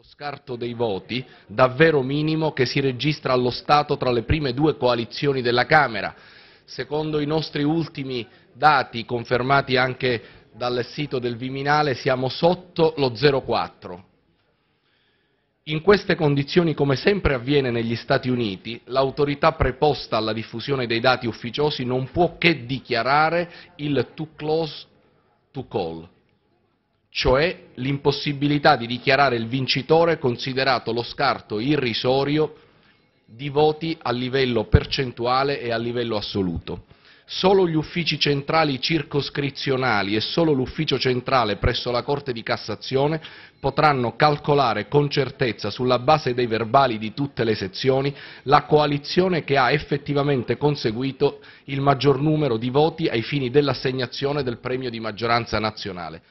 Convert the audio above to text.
lo scarto dei voti, davvero minimo, che si registra allo Stato tra le prime due coalizioni della Camera. Secondo i nostri ultimi dati, confermati anche dal sito del Viminale, siamo sotto lo 0,4. In queste condizioni, come sempre avviene negli Stati Uniti, l'autorità preposta alla diffusione dei dati ufficiosi non può che dichiarare il too close to call, cioè l'impossibilità di dichiarare il vincitore considerato lo scarto irrisorio di voti a livello percentuale e a livello assoluto. Solo gli uffici centrali circoscrizionali e solo l'ufficio centrale presso la Corte di Cassazione potranno calcolare con certezza, sulla base dei verbali di tutte le sezioni, la coalizione che ha effettivamente conseguito il maggior numero di voti ai fini dell'assegnazione del premio di maggioranza nazionale.